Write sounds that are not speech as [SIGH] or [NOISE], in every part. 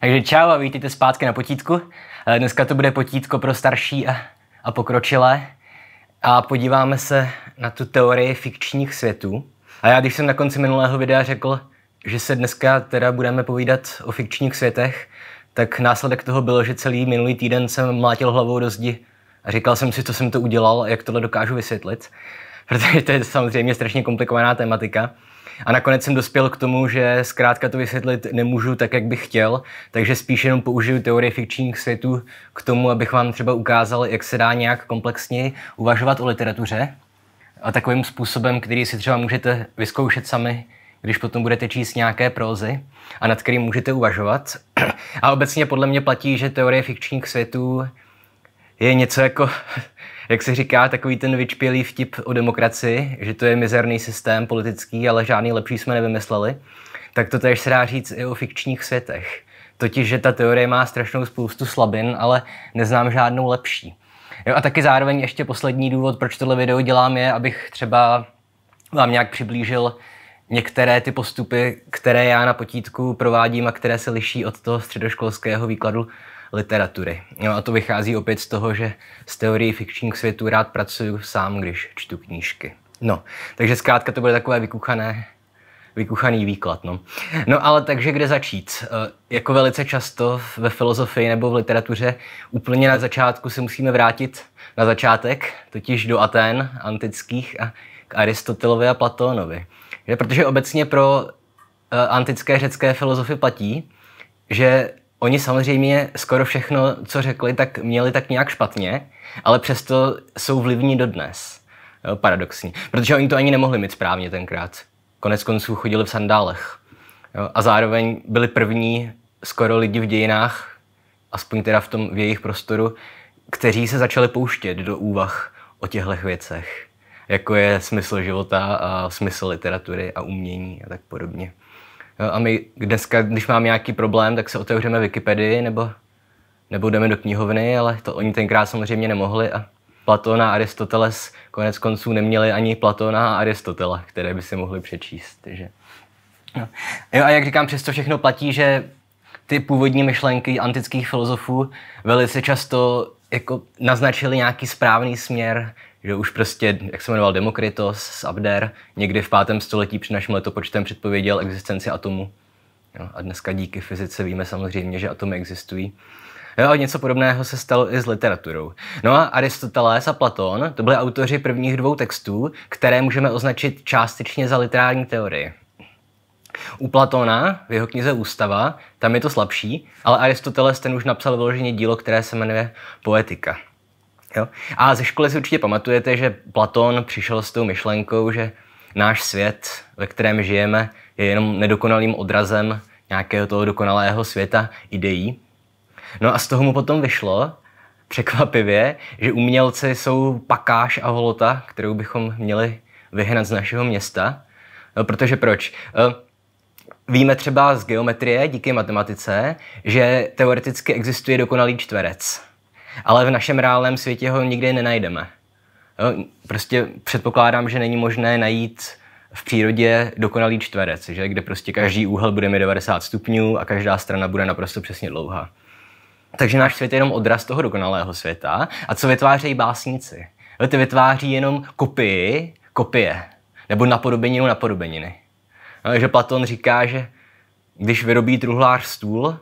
Takže čau a vítejte zpátky na potítku. Eh, dneska to bude potítko pro starší a, a pokročilé. A podíváme se na tu teorii fikčních světů. A já, když jsem na konci minulého videa řekl, že se dneska teda budeme povídat o fikčních světech, tak následek toho bylo, že celý minulý týden jsem mlátil hlavou do zdi a říkal jsem si, co jsem to udělal a jak tohle dokážu vysvětlit. Protože to je samozřejmě strašně komplikovaná tematika. A nakonec jsem dospěl k tomu, že zkrátka to vysvětlit nemůžu tak, jak bych chtěl, takže spíš jenom použiju teorie fikčních světů k tomu, abych vám třeba ukázal, jak se dá nějak komplexně uvažovat o literatuře a takovým způsobem, který si třeba můžete vyzkoušet sami, když potom budete číst nějaké prózy a nad kterým můžete uvažovat. [CLEARS THROAT] A obecně podle mě platí, že teorie fikčních světů je něco jako jak se říká, takový ten vyčpělý vtip o demokracii, že to je mizerný systém politický, ale žádný lepší jsme nevymysleli, tak to tež se dá říct i o fikčních světech. Totiž, že ta teorie má strašnou spoustu slabin, ale neznám žádnou lepší. Jo, a taky zároveň ještě poslední důvod, proč tohle video dělám, je, abych třeba vám nějak přiblížil některé ty postupy, které já na potítku provádím a které se liší od toho středoškolského výkladu literatury. No a to vychází opět z toho, že s teorií fikčních světů rád pracuju sám, když čtu knížky. No, takže zkrátka to bude takové vykuchané vykuchaný výklad. No. no ale takže kde začít? Eh, jako velice často ve filozofii nebo v literatuře úplně na začátku se musíme vrátit na začátek, totiž do Aten antických a k Aristotelovi a Platónovi. Protože obecně pro eh, antické řecké filozofy platí, že Oni samozřejmě skoro všechno, co řekli, tak měli tak nějak špatně, ale přesto jsou vlivní dodnes. Jo, paradoxní. Protože oni to ani nemohli mít správně tenkrát. Konec konců chodili v sandálech. Jo, a zároveň byli první skoro lidi v dějinách, aspoň teda v, tom, v jejich prostoru, kteří se začali pouštět do úvah o těchto věcech, jako je smysl života a smysl literatury a umění a tak podobně. A my dneska, když máme nějaký problém, tak se otevřeme Wikipedii nebo, nebo jdeme do knihovny, ale to oni tenkrát samozřejmě nemohli a Platona a Aristoteles konec konců neměli ani Platona a Aristotela, které by si mohli přečíst. Takže. No. Jo, a jak říkám, přesto všechno platí, že ty původní myšlenky antických filozofů velice často jako naznačily nějaký správný směr, že už prostě, jak se jmenoval Demokritos z Abder, někdy v pátém století při našem letopočtem předpověděl existenci atomu. Jo, a dneska díky fyzice víme samozřejmě, že atomy existují. Jo, a něco podobného se stalo i s literaturou. No a Aristoteles a Platón, to byli autoři prvních dvou textů, které můžeme označit částečně za literární teorii. U Platona v jeho knize Ústava, tam je to slabší, ale Aristoteles ten už napsal vyloženě dílo, které se jmenuje Poetika. Jo? A ze školy si určitě pamatujete, že Platon přišel s tou myšlenkou, že náš svět, ve kterém žijeme, je jenom nedokonalým odrazem nějakého toho dokonalého světa ideí. No a z toho mu potom vyšlo, překvapivě, že umělci jsou pakáž a holota, kterou bychom měli vyhnat z našeho města. No, protože proč? E, víme třeba z geometrie díky matematice, že teoreticky existuje dokonalý čtverec ale v našem reálném světě ho nikdy nenajdeme. Jo? Prostě předpokládám, že není možné najít v přírodě dokonalý čtverec, že? kde prostě každý úhel bude mít 90 stupňů a každá strana bude naprosto přesně dlouhá. Takže náš svět je jenom odraz toho dokonalého světa. A co vytvářejí básníci? Jo, ty vytváří jenom kopii, kopie, nebo napodobeninu napodobeniny. No, že Platon říká, že když vyrobí truhlář stůl,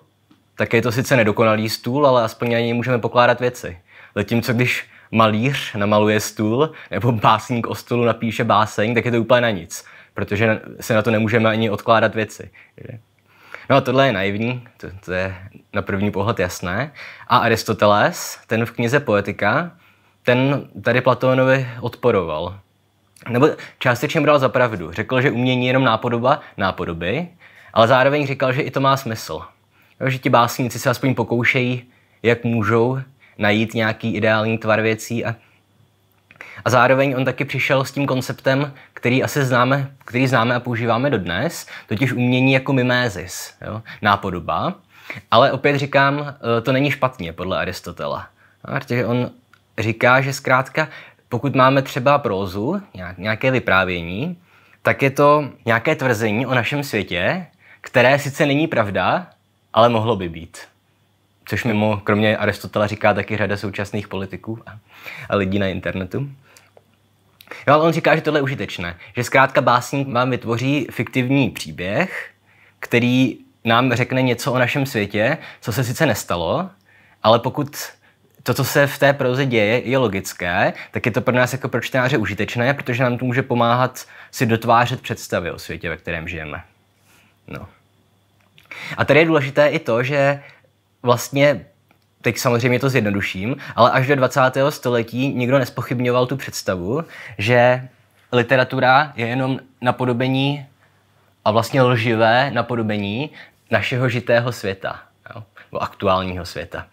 tak je to sice nedokonalý stůl, ale aspoň na něj můžeme pokládat věci. Zatímco když malíř namaluje stůl nebo básník o stolu napíše báseň, tak je to úplně na nic, protože se na to nemůžeme ani odkládat věci. No a tohle je naivní, to, to je na první pohled jasné. A Aristoteles, ten v knize Poetika, ten tady Platónovi odporoval. Nebo částečně bral za pravdu. Řekl, že umění je jenom nápodoba nápodoby, ale zároveň říkal, že i to má smysl. Jo, že ti básníci se aspoň pokoušejí, jak můžou, najít nějaký ideální tvar věcí a a zároveň on taky přišel s tím konceptem, který asi známe, který známe a používáme dodnes, totiž umění jako mimézis, jo? nápodoba. Ale opět říkám, eh, to není špatně podle Aristotela. No, protože on říká, že zkrátka, pokud máme třeba prózu, nějaké vyprávění, tak je to nějaké tvrzení o našem světě, které sice není pravda, ale mohlo by být. Což mimo, kromě Aristotela, říká taky řada současných politiků a lidí na internetu. Jo, ale on říká, že tohle je užitečné. Že zkrátka básník vám vytvoří fiktivní příběh, který nám řekne něco o našem světě, co se sice nestalo, ale pokud to, co se v té proze děje, je logické, tak je to pro nás jako pro čtenáře užitečné, protože nám to může pomáhat si dotvářet představy o světě, ve kterém žijeme. No. A tady je důležité i to, že vlastně teď samozřejmě to zjednoduším, ale až do 20. století nikdo nespochybňoval tu představu, že literatura je jenom napodobení a vlastně lživé napodobení našeho žitého světa, nebo aktuálního světa.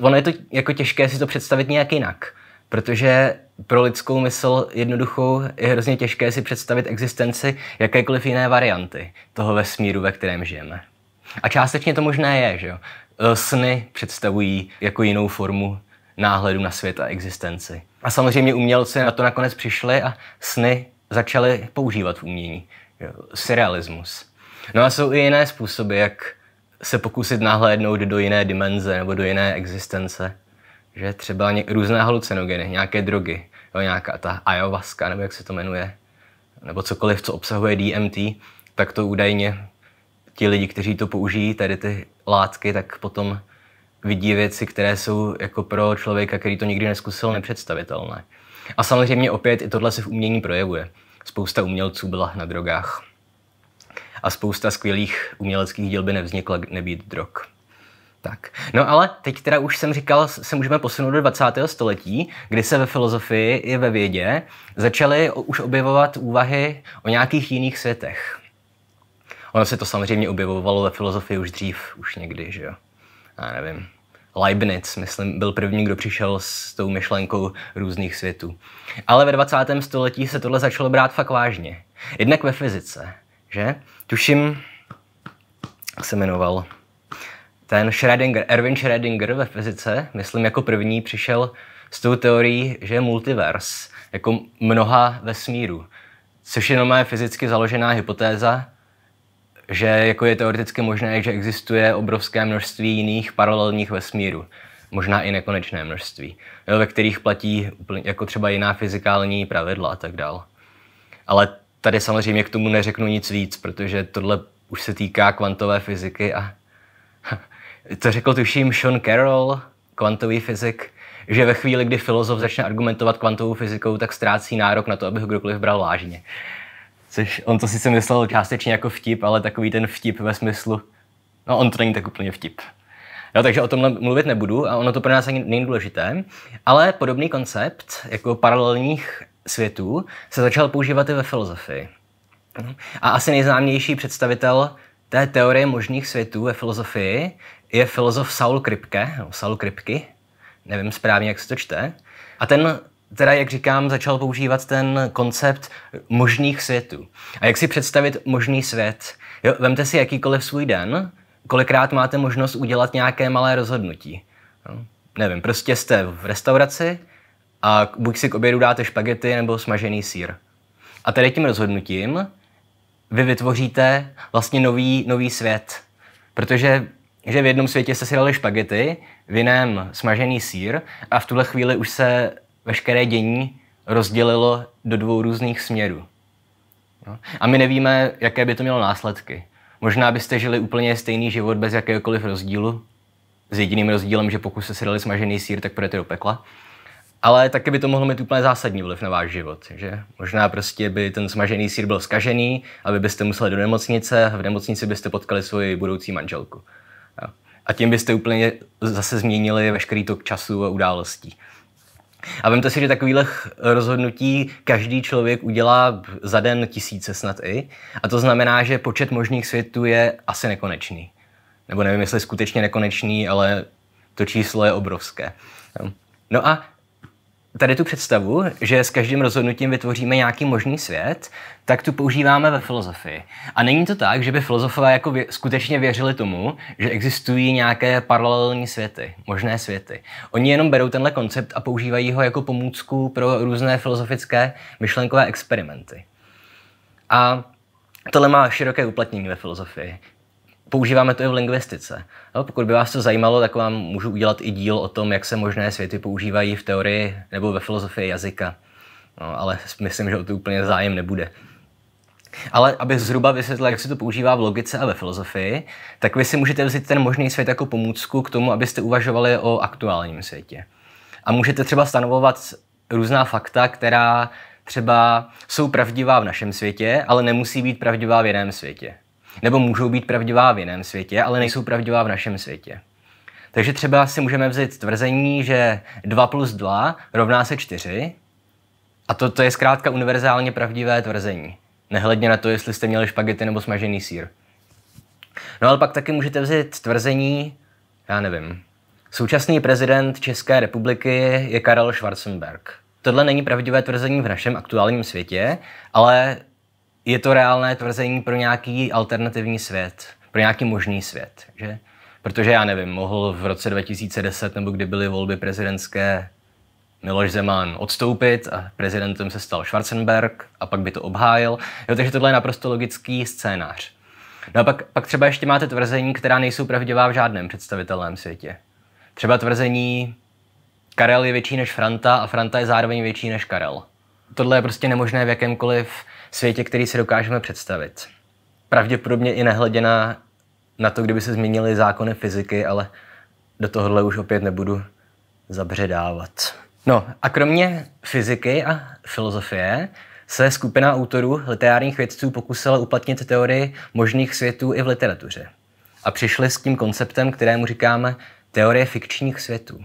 Ono je to jako těžké si to představit nějak jinak, protože pro lidskou mysl jednoduchou je hrozně těžké si představit existenci jakékoliv jiné varianty toho vesmíru, ve kterém žijeme. A částečně to možné je, že jo. E, sny představují jako jinou formu náhledu na svět a existenci. A samozřejmě umělci na to nakonec přišli a sny začaly používat v umění. Surrealismus. No a jsou i jiné způsoby, jak se pokusit nahlédnout do jiné dimenze nebo do jiné existence. Že třeba ně, různé halucinogeny, nějaké drogy, jo, nějaká ta ayahuasca, nebo jak se to jmenuje, nebo cokoliv, co obsahuje DMT, tak to údajně ti lidi, kteří to použijí, tady ty látky, tak potom vidí věci, které jsou jako pro člověka, který to nikdy neskusil, nepředstavitelné. A samozřejmě opět i tohle se v umění projevuje. Spousta umělců byla na drogách. A spousta skvělých uměleckých děl by nevznikla nebýt drog. Tak. No ale teď teda už jsem říkal, se můžeme posunout do 20. století, kdy se ve filozofii i ve vědě začaly už objevovat úvahy o nějakých jiných světech. Ono se to samozřejmě objevovalo ve filozofii už dřív, už někdy, že jo. Já nevím. Leibniz, myslím, byl první, kdo přišel s tou myšlenkou různých světů. Ale ve 20. století se tohle začalo brát fakt vážně. Jednak ve fyzice, že? Tuším, jak se jmenoval, ten Schrödinger, Erwin Schrödinger ve fyzice, myslím, jako první přišel s tou teorií, že je multivers, jako mnoha vesmíru, což je normálně fyzicky založená hypotéza, že jako je teoreticky možné, že existuje obrovské množství jiných paralelních vesmírů, možná i nekonečné množství, jo, ve kterých platí jako třeba jiná fyzikální pravidla a tak dál. Ale tady samozřejmě k tomu neřeknu nic víc, protože tohle už se týká kvantové fyziky a [LAUGHS] to řekl tuším Sean Carroll, kvantový fyzik, že ve chvíli, kdy filozof začne argumentovat kvantovou fyzikou, tak ztrácí nárok na to, aby ho kdokoliv bral vážně. Což on to sice myslel částečně jako vtip, ale takový ten vtip ve smyslu, no on to není tak úplně vtip. No, takže o tom mluvit nebudu a ono to pro nás ani není důležité. Ale podobný koncept jako paralelních světů se začal používat i ve filozofii. A asi nejznámější představitel té teorie možných světů ve filozofii je filozof Saul Kripke, no, Saul Kripky, nevím správně, jak se to čte. A ten teda, jak říkám, začal používat ten koncept možných světů. A jak si představit možný svět? Jo, vemte si jakýkoliv svůj den, kolikrát máte možnost udělat nějaké malé rozhodnutí. No, nevím, prostě jste v restauraci a buď si k obědu dáte špagety nebo smažený sír. A tady tím rozhodnutím vy vytvoříte vlastně nový, nový svět. Protože že v jednom světě jste si dali špagety, v jiném smažený sír a v tuhle chvíli už se veškeré dění rozdělilo do dvou různých směrů. No. A my nevíme, jaké by to mělo následky. Možná byste žili úplně stejný život bez jakéhokoliv rozdílu, s jediným rozdílem, že pokud se si dali smažený sír, tak půjdete do pekla. Ale taky by to mohlo mít úplně zásadní vliv na váš život, že? Možná prostě by ten smažený sír byl skažený a byste museli do nemocnice a v nemocnici byste potkali svoji budoucí manželku. A tím byste úplně zase změnili veškerý tok času a událostí. A vemte si, že takovýhle rozhodnutí každý člověk udělá za den tisíce snad i. A to znamená, že počet možných světů je asi nekonečný. Nebo nevím, jestli skutečně nekonečný, ale to číslo je obrovské. No a tady tu představu, že s každým rozhodnutím vytvoříme nějaký možný svět, tak tu používáme ve filozofii. A není to tak, že by filozofové jako vě- skutečně věřili tomu, že existují nějaké paralelní světy, možné světy. Oni jenom berou tenhle koncept a používají ho jako pomůcku pro různé filozofické myšlenkové experimenty. A tohle má široké uplatnění ve filozofii používáme to i v lingvistice. No, pokud by vás to zajímalo, tak vám můžu udělat i díl o tom, jak se možné světy používají v teorii nebo ve filozofii jazyka. No, ale myslím, že o to úplně zájem nebude. Ale aby zhruba vysvětlil, jak se to používá v logice a ve filozofii, tak vy si můžete vzít ten možný svět jako pomůcku k tomu, abyste uvažovali o aktuálním světě. A můžete třeba stanovovat různá fakta, která třeba jsou pravdivá v našem světě, ale nemusí být pravdivá v jiném světě. Nebo můžou být pravdivá v jiném světě, ale nejsou pravdivá v našem světě. Takže třeba si můžeme vzít tvrzení, že 2 plus 2 rovná se 4. A to, to je zkrátka univerzálně pravdivé tvrzení. Nehledně na to, jestli jste měli špagety nebo smažený sír. No ale pak taky můžete vzít tvrzení, já nevím. Současný prezident České republiky je Karel Schwarzenberg. Tohle není pravdivé tvrzení v našem aktuálním světě, ale je to reálné tvrzení pro nějaký alternativní svět, pro nějaký možný svět, že? Protože já nevím, mohl v roce 2010 nebo kdy byly volby prezidentské Miloš Zeman odstoupit a prezidentem se stal Schwarzenberg a pak by to obhájil. Jo, takže tohle je naprosto logický scénář. No a pak, pak třeba ještě máte tvrzení, která nejsou pravdivá v žádném představitelném světě. Třeba tvrzení Karel je větší než Franta a Franta je zároveň větší než Karel. Tohle je prostě nemožné v jakémkoliv světě, který si dokážeme představit. Pravděpodobně i nehleděná na to, kdyby se změnily zákony fyziky, ale do tohohle už opět nebudu zabředávat. No a kromě fyziky a filozofie se skupina autorů literárních vědců pokusila uplatnit teorii možných světů i v literatuře. A přišli s tím konceptem, kterému říkáme teorie fikčních světů.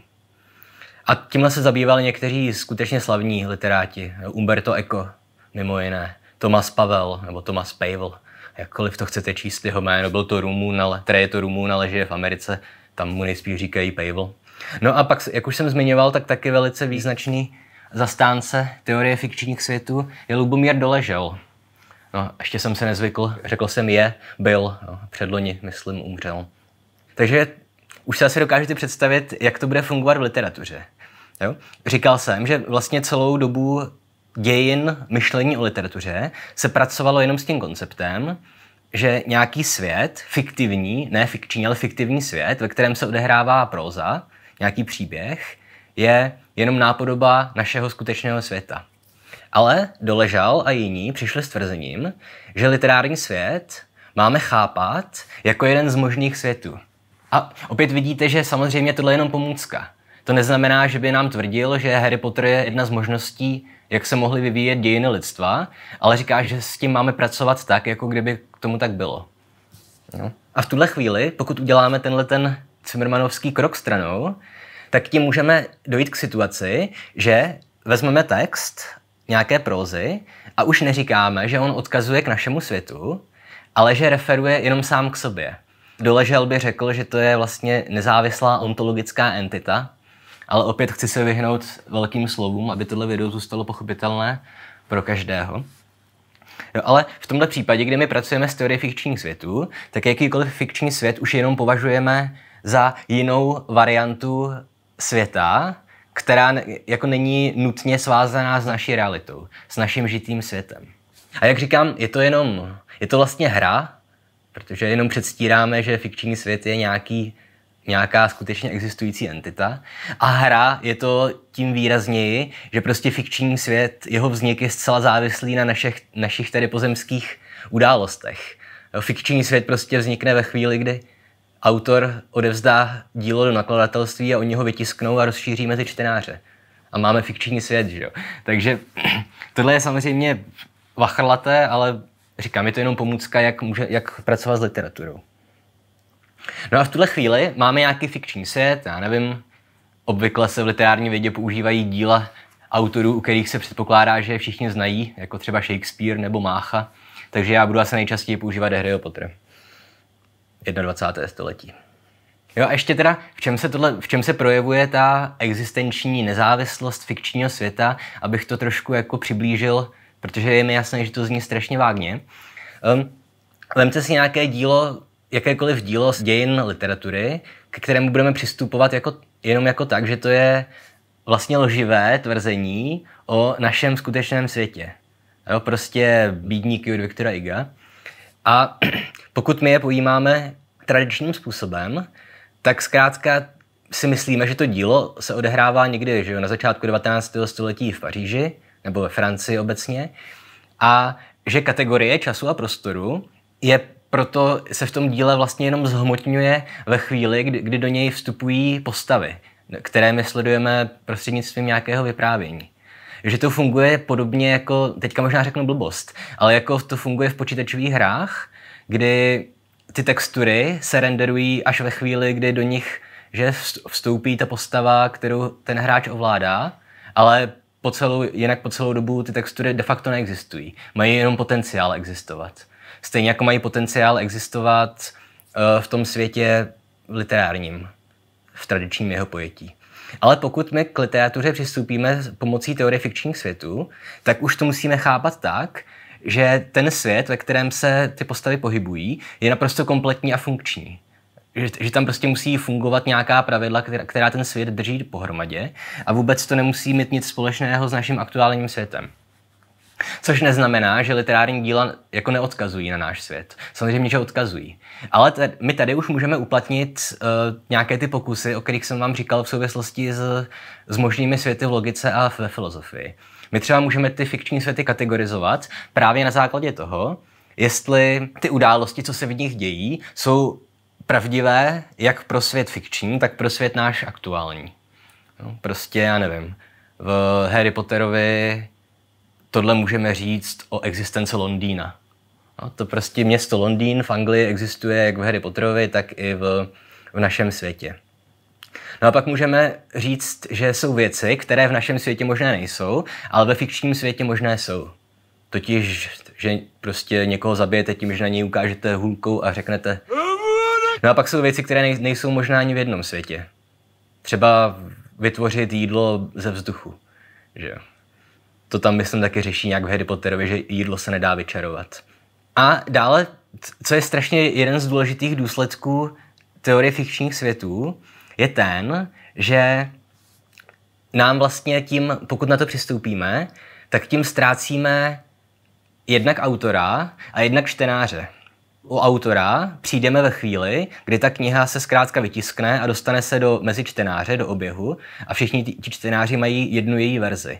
A tímhle se zabývali někteří skutečně slavní literáti, Umberto Eco mimo jiné, Tomas Pavel, nebo Tomas Pavel, jakkoliv to chcete číst jeho jméno, byl to Rumun, ale teda je to Rumun, ale žije v Americe, tam mu nejspíš říkají Pavel. No a pak, jak už jsem zmiňoval, tak taky velice význačný zastánce teorie fikčních světů je Lubomír Doležel. No, ještě jsem se nezvykl, řekl jsem je, byl, no, předloni, myslím, umřel. Takže už se asi dokážete představit, jak to bude fungovat v literatuře. Jo? Říkal jsem, že vlastně celou dobu dějin myšlení o literatuře se pracovalo jenom s tím konceptem, že nějaký svět, fiktivní, ne fikční, ale fiktivní svět, ve kterém se odehrává proza, nějaký příběh, je jenom nápodoba našeho skutečného světa. Ale Doležal a jiní přišli s tvrzením, že literární svět máme chápat jako jeden z možných světů. A opět vidíte, že samozřejmě tohle je jenom pomůcka. To neznamená, že by nám tvrdil, že Harry Potter je jedna z možností jak se mohly vyvíjet dějiny lidstva, ale říká, že s tím máme pracovat tak, jako kdyby k tomu tak bylo. No. A v tuhle chvíli, pokud uděláme tenhle ten Cimrmanovský krok stranou, tak tím můžeme dojít k situaci, že vezmeme text nějaké prózy a už neříkáme, že on odkazuje k našemu světu, ale že referuje jenom sám k sobě. Doležel by řekl, že to je vlastně nezávislá ontologická entita, ale opět chci se vyhnout velkým slovům, aby tohle video zůstalo pochopitelné pro každého. Jo, ale v tomto případě, kdy my pracujeme s teorií fikčních světů, tak jakýkoliv fikční svět už jenom považujeme za jinou variantu světa, která jako není nutně svázaná s naší realitou, s naším žitým světem. A jak říkám, je to jenom, je to vlastně hra, protože jenom předstíráme, že fikční svět je nějaký nějaká skutečně existující entita. A hra je to tím výrazněji, že prostě fikční svět, jeho vznik je zcela závislý na našich, našich tedy pozemských událostech. Fikční svět prostě vznikne ve chvíli, kdy autor odevzdá dílo do nakladatelství a oni ho vytisknou a rozšíří mezi čtenáře. A máme fikční svět, že jo. Takže [CLEARS THROAT] tohle je samozřejmě vachrlaté, ale říkám, je to jenom pomůcka, jak, může, jak pracovat s literaturou. No a v tuhle chvíli máme nějaký fikční svět, já nevím, obvykle se v literární vědě používají díla autorů, u kterých se předpokládá, že je všichni znají, jako třeba Shakespeare nebo Mácha, takže já budu asi nejčastěji používat Harry Potter. 21. století. Jo a ještě teda, v čem, se tohle, v čem se projevuje ta existenční nezávislost fikčního světa, abych to trošku jako přiblížil, protože je mi jasné, že to zní strašně vágně. Um, vemte si nějaké dílo, jakékoliv dílo z dějin literatury, k kterému budeme přistupovat jako, jenom jako tak, že to je vlastně loživé tvrzení o našem skutečném světě. Jo, prostě bídníky od Viktora Iga. A [CLEARS THROAT] pokud my je pojímáme tradičním způsobem, tak zkrátka si myslíme, že to dílo se odehrává někdy že jo, na začátku 19. století v Paříži nebo ve Francii obecně a že kategorie času a prostoru je proto se v tom díle vlastně jenom zhmotňuje ve chvíli, kdy, kdy do něj vstupují postavy, které my sledujeme prostřednictvím nějakého vyprávění že to funguje podobně jako, teďka možná řeknu blbost, ale jako to funguje v počítačových hrách, kdy ty textury se renderují až ve chvíli, kdy do nich že vstoupí ta postava, kterou ten hráč ovládá, ale po celou, jinak po celou dobu ty textury de facto neexistují. Mají jenom potenciál existovat stejně jako mají potenciál existovat eh, v tom světě literárním, v tradičním jeho pojetí. Ale pokud my k literatuře přistoupíme pomocí teorie fikčních světů, tak už to musíme chápat tak, že ten svět, ve kterém se ty postavy pohybují, je naprosto kompletní a funkční. Že, že tam prostě musí fungovat nějaká pravidla, která, která ten svět drží pohromadě a vůbec to nemusí mít nic společného s naším aktuálním světem. Což neznamená, že literární díla jako neodkazují na náš svět. Samozřejmě, že odkazují. Ale t- my tady už můžeme uplatnit uh, nějaké ty pokusy, o kterých jsem vám říkal v souvislosti s, s možnými světy v logice a ve filozofii. My třeba můžeme ty fikční světy kategorizovat právě na základě toho, jestli ty události, co se v nich dějí, jsou pravdivé jak pro svět fikční, tak pro svět náš aktuální. No, prostě, já nevím, v Harry Potterovi tohle můžeme říct o existenci Londýna. No, to prostě město Londýn v Anglii existuje jak v Harry Potterovi, tak i v, v našem světě. No a pak můžeme říct, že jsou věci, které v našem světě možná nejsou, ale ve fikčním světě možné jsou. Totiž, že prostě někoho zabijete tím, že na něj ukážete hůlkou a řeknete... No a pak jsou věci, které nejsou možná ani v jednom světě. Třeba vytvořit jídlo ze vzduchu. Že jo. To tam, myslím, taky řeší nějak v Harry Potterovi, že jídlo se nedá vyčarovat. A dále, co je strašně jeden z důležitých důsledků teorie fikčních světů, je ten, že nám vlastně tím, pokud na to přistoupíme, tak tím ztrácíme jednak autora a jednak čtenáře. U autora přijdeme ve chvíli, kdy ta kniha se zkrátka vytiskne a dostane se do mezi čtenáře, do oběhu a všichni ti čtenáři mají jednu její verzi.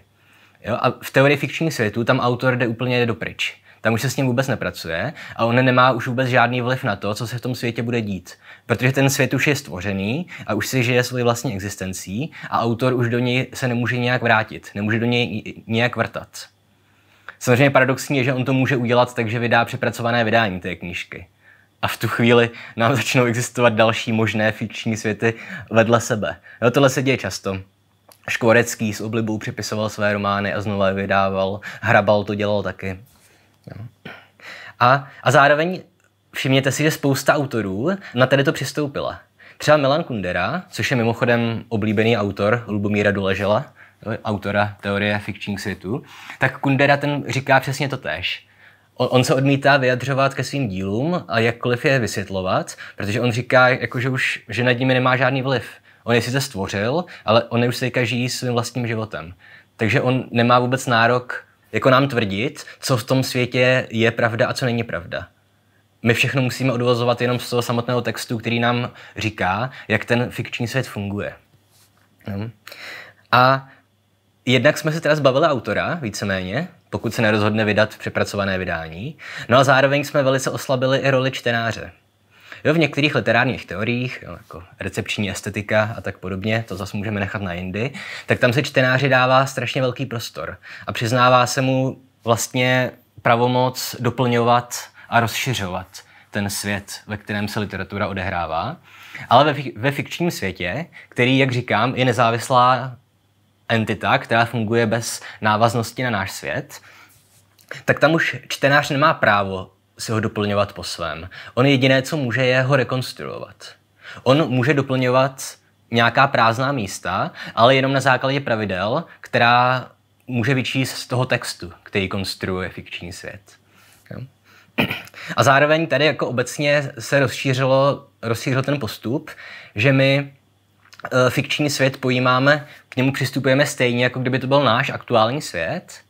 Jo? A v teorii fikčních světů tam autor jde úplně dopryč. Tam už se s ním vůbec nepracuje a on nemá už vůbec žádný vliv na to, co se v tom světě bude dít. Protože ten svět už je stvořený a už si žije svoji vlastní existencí a autor už do něj se nemůže nějak vrátit, nemůže do něj nějak vrtat. Samozřejmě paradoxní je, že on to může udělat tak, že vydá přepracované vydání té knížky. A v tu chvíli nám začnou existovat další možné fikční světy vedle sebe. No, tohle se děje často. Škvorecký s oblibou připisoval své romány a znovu je vydával. Hrabal to dělal taky. A, a zároveň všimněte si, že spousta autorů na tady to přistoupila. Třeba Milan Kundera, což je mimochodem oblíbený autor Lubomíra Doležela, autora teorie fikčních světů, tak Kundera ten říká přesně to tež. On, on se odmítá vyjadřovat ke svým dílům a jakkoliv je vysvětlovat, protože on říká, jako, že už že nad nimi nemá žádný vliv. On je sice stvořil, ale on už se žijí svým vlastním životem. Takže on nemá vůbec nárok jako nám tvrdit, co v tom světě je pravda a co není pravda. My všechno musíme odvozovat jenom z toho samotného textu, který nám říká, jak ten fikční svět funguje. No. A jednak jsme se teda zbavili autora, víceméně, pokud se nerozhodne vydat přepracované vydání, no a zároveň jsme velice oslabili i roli čtenáře. Jo, v některých literárních teoriích, jo, jako recepční estetika a tak podobně, to zase můžeme nechat na jindy, tak tam se čtenáři dává strašně velký prostor a přiznává se mu vlastně pravomoc doplňovat a rozšiřovat ten svět, ve kterém se literatura odehrává. Ale ve, ve fikčním světě, který, jak říkám, je nezávislá entita, která funguje bez návaznosti na náš svět, tak tam už čtenář nemá právo si ho doplňovat po svém. On jediné, co může, je ho rekonstruovat. On může doplňovat nějaká prázdná místa, ale jenom na základě pravidel, která může vyčíst z toho textu, který konstruuje fikční svět. A zároveň tady jako obecně se rozšířilo, rozšířil ten postup, že my eh, fikční svět pojímáme, k němu přistupujeme stejně, jako kdyby to byl náš aktuální svět,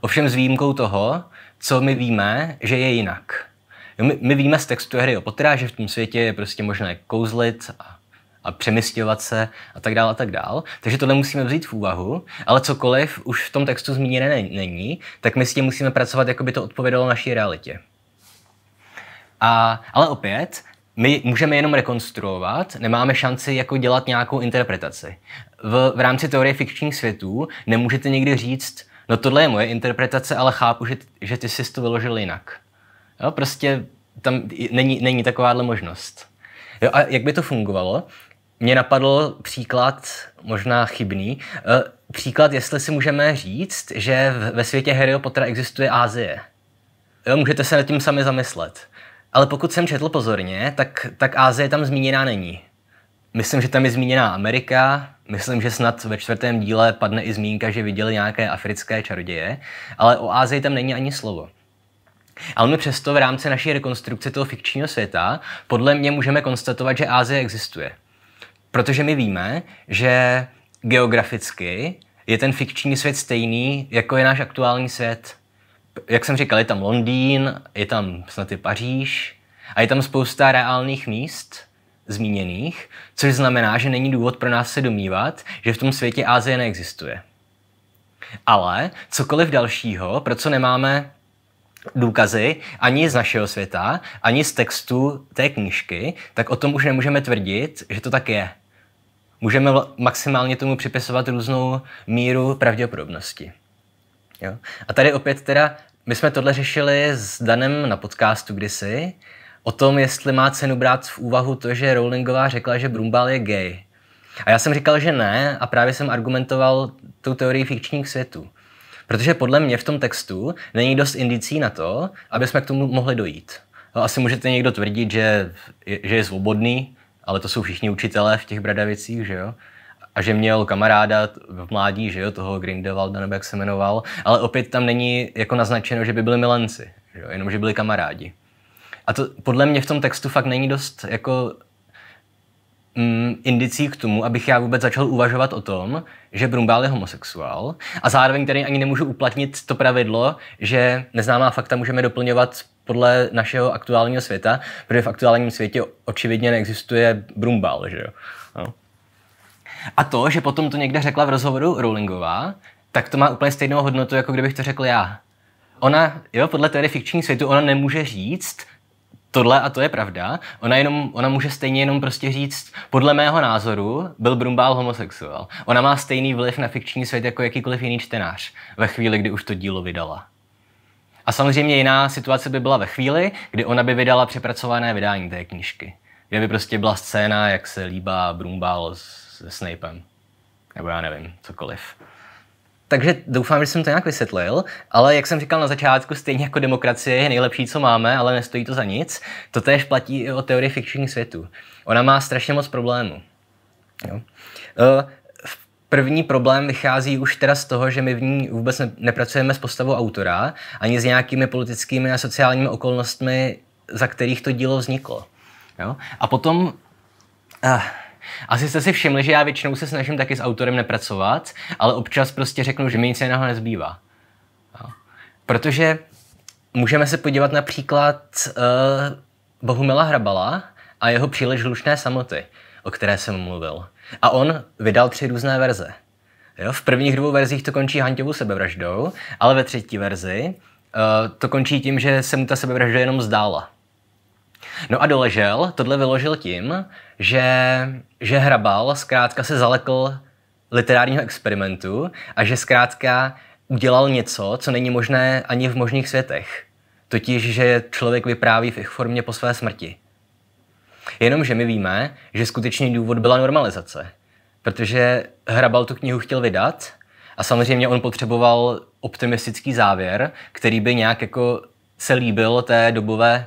ovšem s výjimkou toho, co my víme, že je jinak. Jo, my, my víme z textu hry o Pottera, že v tom světě je prostě možné kouzlit a, a přemysťovat se a tak dále a tak dál. Takže tohle musíme vzít v úvahu, ale cokoliv už v tom textu zmíněné není, tak my s tím musíme pracovat, jako by to odpovědalo naší realitě. A, ale opět, my můžeme jenom rekonstruovat, nemáme šanci jako dělat nějakou interpretaci. V, v rámci teorie fikčních světů nemůžete někdy říct, No tohle je moje interpretace, ale chápu, že, že ty jsi to vyložil jinak. Jo, prostě tam není, není takováhle možnost. Jo, a jak by to fungovalo? Mně napadl příklad, možná chybný, eh, příklad, jestli si můžeme říct, že ve světě Harryho Pottera existuje Ázie. Jo, můžete se nad tím sami zamyslet. Ale pokud jsem četl pozorně, tak, tak Ázie tam zmíněná není. Myslím, že tam je zmíněná Amerika, myslím, že snad ve čtvrtém díle padne i zmínka, že viděli nějaké africké čaroděje, ale o Ázii tam není ani slovo. Ale my přesto v rámci naší rekonstrukce toho fikčního světa podle mě můžeme konstatovat, že Ázie existuje. Protože my víme, že geograficky je ten fikční svět stejný, jako je náš aktuální svět. Jak jsem říkal, je tam Londýn, je tam snad i Paříž a je tam spousta reálných míst, zmíněných, což znamená, že není důvod pro nás se domnívat, že v tom světě Ázie neexistuje. Ale cokoliv dalšího, pro co nemáme důkazy ani z našeho světa, ani z textu té knížky, tak o tom už nemůžeme tvrdit, že to tak je. Můžeme maximálně tomu připisovat různou míru pravděpodobnosti. Jo? A tady opět teda, my jsme tohle řešili s Danem na podcastu kdysi, o tom, jestli má cenu brát v úvahu to, že Rowlingová řekla, že Brumbal je gay. A já jsem říkal, že ne a právě jsem argumentoval tu teorii fikčních světů. Protože podle mě v tom textu není dost indicí na to, aby jsme k tomu mohli dojít. No, asi můžete někdo tvrdit, že, že je svobodný, ale to jsou všichni učitelé v těch Bradavicích, že jo? A že měl kamaráda v mládí, že jo, toho Grindelwalda, nebo jak se jmenoval, ale opět tam není jako naznačeno, že by byli milenci, že jo? jenom že byli kamarádi. A to podle mě v tom textu fakt není dost jako mm, indicí k tomu, abych já vůbec začal uvažovat o tom, že Brumbál je homosexuál a zároveň tady ani nemůžu uplatnit to pravidlo, že neznámá fakta můžeme doplňovat podle našeho aktuálního světa, protože v aktuálním světě očividně neexistuje Brumbál, že jo. No. A to, že potom to někde řekla v rozhovoru Rowlingová, tak to má úplně stejnou hodnotu, jako kdybych to řekl já. Ona, jo, podle teorie fikčního světu, ona nemůže říct, tohle a to je pravda. Ona, jenom, ona může stejně jenom prostě říct, podle mého názoru byl Brumbál homosexuál. Ona má stejný vliv na fikční svět jako jakýkoliv jiný čtenář ve chvíli, kdy už to dílo vydala. A samozřejmě jiná situace by byla ve chvíli, kdy ona by vydala přepracované vydání té knížky. Kde by prostě byla scéna, jak se líbá Brumbál se Snapem. Nebo já nevím, cokoliv. Takže doufám, že jsem to nějak vysvětlil, ale jak jsem říkal na začátku, stejně jako demokracie je nejlepší, co máme, ale nestojí to za nic. To též platí i o teorii fikčních světů. Ona má strašně moc problémů. Jo. Eh, první problém vychází už teda z toho, že my v ní vůbec ne- nepracujeme s postavou autora, ani s nějakými politickými a sociálními okolnostmi, za kterých to dílo vzniklo. Jo? A potom... Uh, asi jste si všimli, že já většinou se snažím taky s autorem nepracovat, ale občas prostě řeknu, že mi nic jiného nezbývá. Jo. Protože můžeme se podívat například uh, eh, Bohumila Hrabala a jeho příliš hlušné samoty, o které jsem mluvil. A on vydal tři různé verze. Jo, v prvních dvou verzích to končí Hanťovou sebevraždou, ale ve třetí verzi uh, to končí tím, že se mu ta sebevražda jenom zdála. No a doležel, tohle vyložil tím, že, že Hrabal zkrátka se zalekl literárního experimentu a že zkrátka udělal něco, co není možné ani v možných světech. Totiž, že člověk vypráví v ich formě po své smrti. Jenomže my víme, že skutečný důvod byla normalizace. Protože Hrabal tu knihu chtěl vydat a samozřejmě on potřeboval optimistický závěr, který by nějak jako se líbil té dobové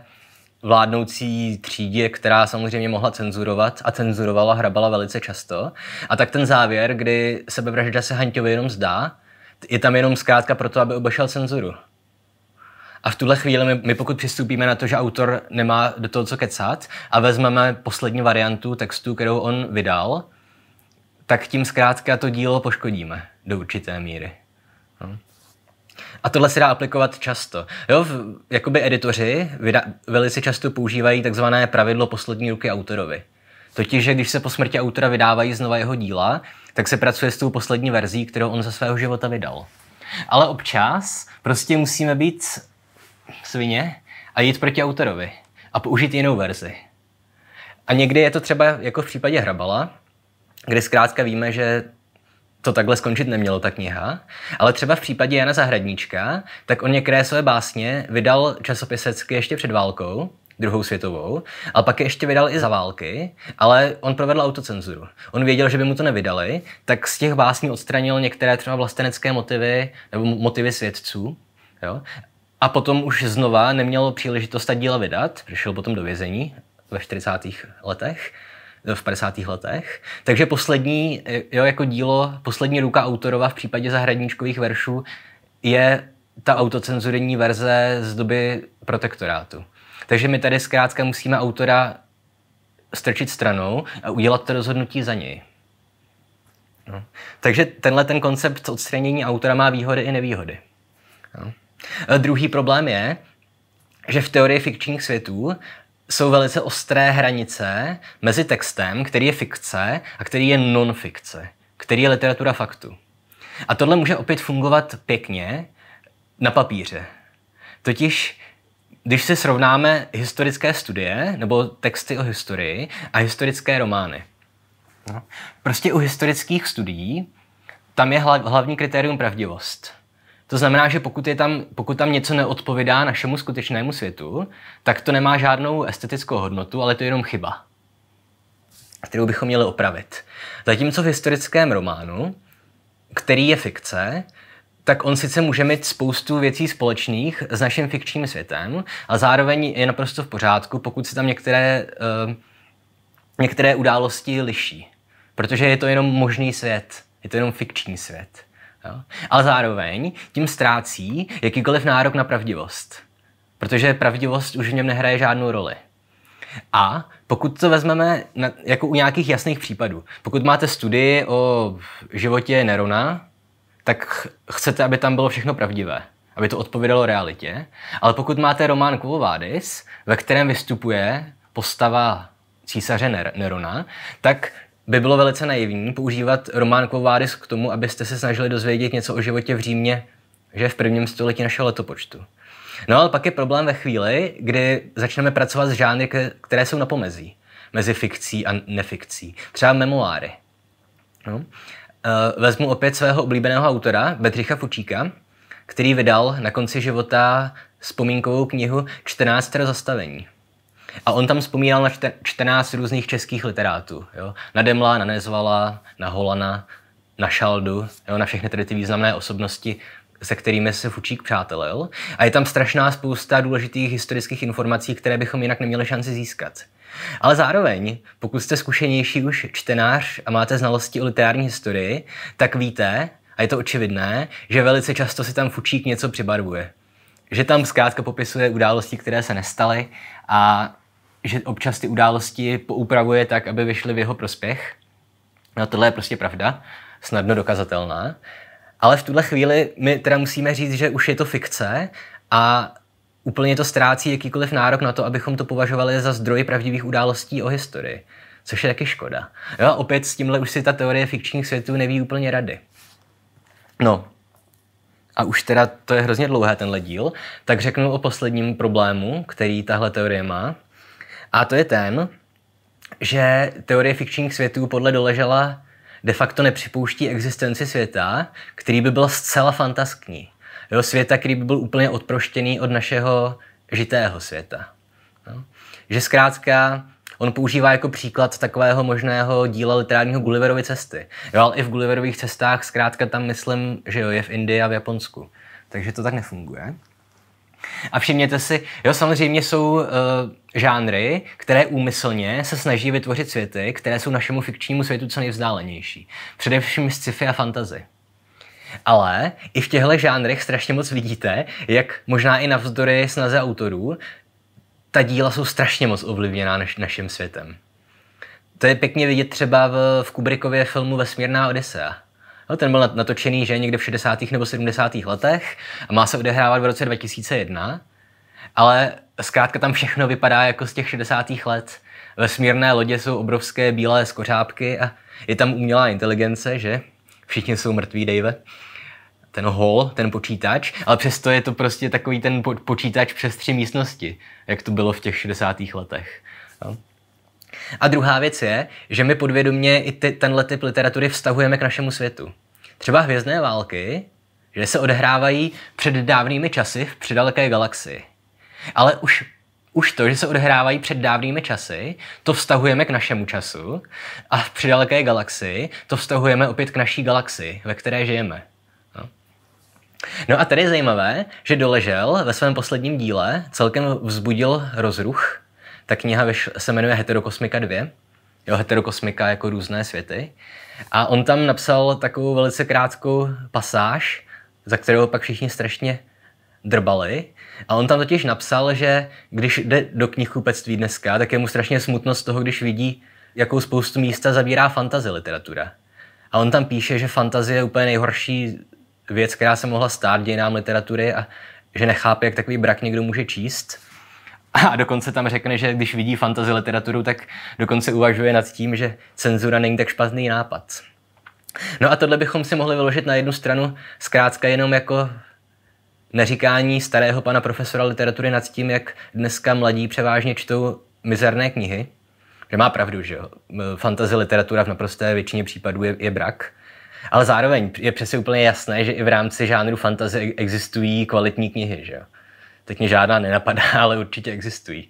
vládnoucí třídě, která samozřejmě mohla cenzurovat a cenzurovala, hrabala velice často. A tak ten závěr, kdy sebevražda se Hanťovi jenom zdá, je tam jenom zkrátka proto, aby obešel cenzuru. A v tuhle chvíli my, my pokud přistoupíme na to, že autor nemá do toho co kecat a vezmeme poslední variantu textu, kterou on vydal, tak tím zkrátka to dílo poškodíme do určité míry. No. A tohle se dá aplikovat často. Jo, v, jakoby editoři vyda, velice často používají takzvané pravidlo poslední ruky autorovi. Totiž, že když se po smrti autora vydávají znova jeho díla, tak se pracuje s tou poslední verzí, kterou on za svého života vydal. Ale občas prostě musíme být svině a jít proti autorovi a použít jinou verzi. A někdy je to třeba jako v případě Hrabala, kde zkrátka víme, že to takhle skončit nemělo, ta kniha. Ale třeba v případě Jana Zahradníčka, tak on některé své básně vydal časopisecky ještě před válkou, druhou světovou, a pak je ještě vydal i za války, ale on provedl autocenzuru. On věděl, že by mu to nevydali, tak z těch básní odstranil některé třeba vlastenecké motivy nebo motivy svědců. Jo? A potom už znova neměl příležitost ta díla vydat, přišel potom do vězení ve 40. letech v 50. letech. Takže poslední, jo, jako dílo, poslední ruka autorova v případě zahradníčkových veršů je ta autocenzurní verze z doby protektorátu. Takže my tady zkrátka musíme autora strčit stranou a udělat to rozhodnutí za něj. No. Takže tenhle ten koncept odstranění autora má výhody i nevýhody. No. E, druhý problém je, že v teorii fikčních světů jsou velice ostré hranice mezi textem, který je fikce a který je non-fikce, který je literatura faktu. A tohle může opět fungovat pěkně na papíře. Totiž když si srovnáme historické studie nebo texty o historii a historické romány. No. Prostě u historických studií tam je hlavní kritérium pravdivost. To znamená, že pokud, je tam, pokud tam něco neodpovídá našemu skutečnému světu, tak to nemá žádnou estetickou hodnotu, ale to je jenom chyba, kterou bychom měli opravit. Zatímco v historickém románu, který je fikce, tak on sice může mít spoustu věcí společných s naším fikčním světem, a zároveň je naprosto v pořádku, pokud se tam některé, uh, některé události liší. Protože je to jenom možný svět, je to jenom fikční svět. Jo? Ale zároveň tím ztrácí jakýkoliv nárok na pravdivost, protože pravdivost už v něm nehraje žádnou roli. A pokud to vezmeme na, jako u nějakých jasných případů, pokud máte studii o životě Nerona, tak chcete, aby tam bylo všechno pravdivé, aby to odpovídalo realitě. Ale pokud máte román Quo Vadis, ve kterém vystupuje postava císaře Ner- Nerona, tak by bylo velice naivní používat román Kovádis k tomu, abyste se snažili dozvědět něco o životě v Římě, že v prvním století našeho letopočtu. No ale pak je problém ve chvíli, kdy začneme pracovat s žánry, které jsou na pomezí. Mezi fikcí a nefikcí. Třeba memoáry. No. Eh, vezmu opět svého oblíbeného autora, Bedřicha Fučíka, který vydal na konci života vzpomínkovou knihu 14 zastavení. A on tam vzpomínal na 14 různých českých literátů. Jo? Na Demla, na Nezvala, na Holana, na Šaldu, jo? na všechny tady ty významné osobnosti, se kterými se Fučík přátelil. A je tam strašná spousta důležitých historických informací, které bychom jinak neměli šanci získat. Ale zároveň, pokud jste zkušenější už čtenář a máte znalosti o literární historii, tak víte, a je to očividné, že velice často si tam Fučík něco přibarvuje. Že tam zkrátka popisuje události, které se nestaly a že občas ty události poupravuje tak, aby vyšly v jeho prospěch. No tohle je prostě pravda, snadno dokazatelná. Ale v tuhle chvíli my teda musíme říct, že už je to fikce a úplně to ztrácí jakýkoliv nárok na to, abychom to považovali za zdroj pravdivých událostí o historii. Což je taky škoda. Jo, a opět s tímhle už si ta teorie fikčních světů neví úplně rady. No, a už teda to je hrozně dlouhé tenhle díl, tak řeknu o posledním problému, který tahle teorie má. A to je ten, že teorie fikčních světů podle Doležela de facto nepřipouští existenci světa, který by byl zcela fantaskní. Jo, světa, který by byl úplně odproštěný od našeho žitého světa. No. Že zkrátka on používá jako příklad takového možného díla literárního Gulliverovy cesty. Jo, ale i v Gulliverových cestách zkrátka tam myslím, že jo, je v Indii a v Japonsku. Takže to tak nefunguje. A všimněte si, jo, samozřejmě jsou uh, žánry, které úmyslně se snaží vytvořit světy, které jsou našemu fikčnímu světu co nejvzdálenější. Především sci-fi a fantazy. Ale i v těchto žánrech strašně moc vidíte, jak možná i navzdory snaze autorů, ta díla jsou strašně moc ovlivněná naš, naším světem. To je pěkně vidět třeba v, v Kubrickově filmu Vesmírná Odisea. No, ten byl natočený, že někde v 60. nebo 70. letech a má se odehrávat v roce 2001. Ale zkrátka tam všechno vypadá jako z těch 60. let. Vesmírné lodě jsou obrovské bílé skořápky a je tam umělá inteligence, že? Všichni jsou mrtví, Dave. Ten hol, ten počítač, ale přesto je to prostě takový ten počítač přes tři místnosti, jak to bylo v těch 60. letech. No. A druhá věc je, že my podvědomě i ty, tenhle typ literatury vztahujeme k našemu světu. Třeba Hvězdné války, že se odehrávají před dávnými časy v předaleké galaxii ale už už to, že se odehrávají před dávnými časy, to vztahujeme k našemu času a v daleké galaxii to vztahujeme opět k naší galaxii, ve které žijeme. No. no a tady je zajímavé, že Doležel ve svém posledním díle celkem vzbudil rozruch. Ta kniha se jmenuje Heterokosmika 2. Jo, heterokosmika jako různé světy. A on tam napsal takovou velice krátkou pasáž, za kterou pak všichni strašně drbali, a on tam totiž napsal, že když jde do knihkupectví dneska, tak je mu strašně smutno z toho, když vidí, jakou spoustu místa zabírá fantazy literatura. A on tam píše, že fantazie je úplně nejhorší věc, která se mohla stát v dějinám literatury a že nechápe, jak takový brak někdo může číst. A dokonce tam řekne, že když vidí fantasy literaturu, tak dokonce uvažuje nad tím, že cenzura není tak špatný nápad. No a tohle bychom si mohli vyložit na jednu stranu zkrátka jenom jako neříkání starého pana profesora literatury nad tím, jak dneska mladí převážně čtou mizerné knihy, že má pravdu, že jo. Fantazy literatura v naprosté většině případů je, je brak. Ale zároveň je přesně úplně jasné, že i v rámci žánru fantazy e- existují kvalitní knihy, že jo. Teď mě žádná nenapadá, [LAUGHS] ale určitě existují.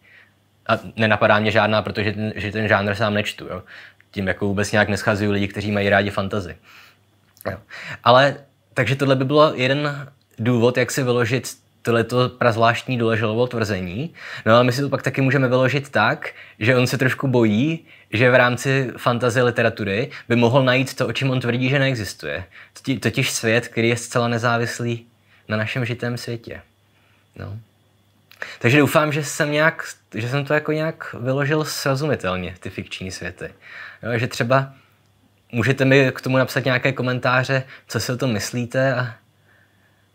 A nenapadá mě žádná, protože ten, že ten žánr sám nečtu, jo. Tím jako vůbec nějak neschazují lidi, kteří mají rádi fantazy. Jo. Ale takže tohle by bylo jeden důvod, jak si vyložit tohleto prazvláštní doleželovo tvrzení. No ale my si to pak taky můžeme vyložit tak, že on se trošku bojí, že v rámci fantazie literatury by mohl najít to, o čem on tvrdí, že neexistuje. Totiž svět, který je zcela nezávislý na našem žitém světě. No. Takže doufám, že jsem, nějak, že jsem to jako nějak vyložil srozumitelně, ty fikční světy. Jo, že třeba můžete mi k tomu napsat nějaké komentáře, co si o tom myslíte a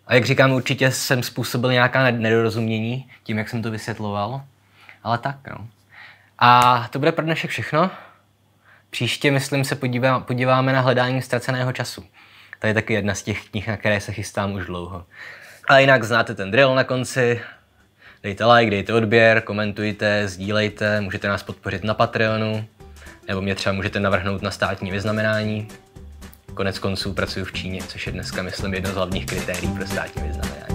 a jak říkám, určitě jsem způsobil nějaká nedorozumění tím, jak jsem to vysvětloval. Ale tak, no. A to bude pro dnešek všechno. Příště, myslím, se podíváme, podíváme na hledání ztraceného času. To je taky jedna z těch knih, na které se chystám už dlouho. A jinak znáte ten drill na konci. Dejte like, dejte odběr, komentujte, sdílejte, můžete nás podpořit na Patreonu, nebo mě třeba můžete navrhnout na státní vyznamenání. Konec konců pracuji v Číně, což je dneska, myslím, jedno z hlavních kritérií pro státní vyznamenání.